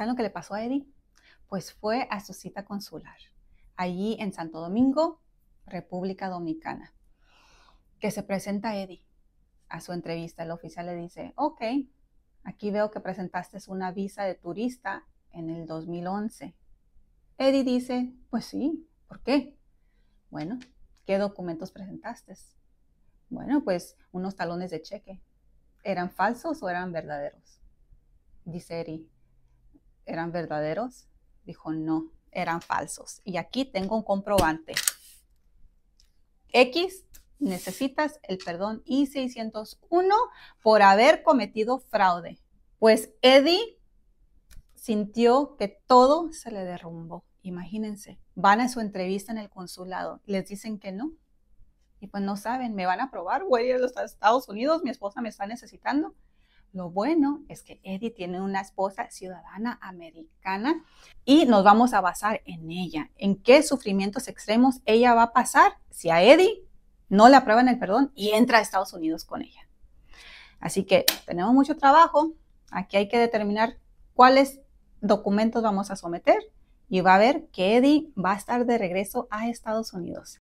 ¿Saben lo que le pasó a Eddie? Pues fue a su cita consular, allí en Santo Domingo, República Dominicana, que se presenta Eddie a su entrevista. El oficial le dice, ok, aquí veo que presentaste una visa de turista en el 2011. Eddie dice, pues sí, ¿por qué? Bueno, ¿qué documentos presentaste? Bueno, pues unos talones de cheque. ¿Eran falsos o eran verdaderos? Dice Eddie, eran verdaderos? Dijo, no, eran falsos. Y aquí tengo un comprobante. X, necesitas el perdón I-601 por haber cometido fraude. Pues Eddie sintió que todo se le derrumbó. Imagínense, van a su entrevista en el consulado, les dicen que no. Y pues no saben, me van a probar, voy a ir los Estados Unidos, mi esposa me está necesitando. Lo bueno es que Eddie tiene una esposa ciudadana americana y nos vamos a basar en ella, en qué sufrimientos extremos ella va a pasar si a Eddie no le aprueban el perdón y entra a Estados Unidos con ella. Así que tenemos mucho trabajo, aquí hay que determinar cuáles documentos vamos a someter y va a ver que Eddie va a estar de regreso a Estados Unidos.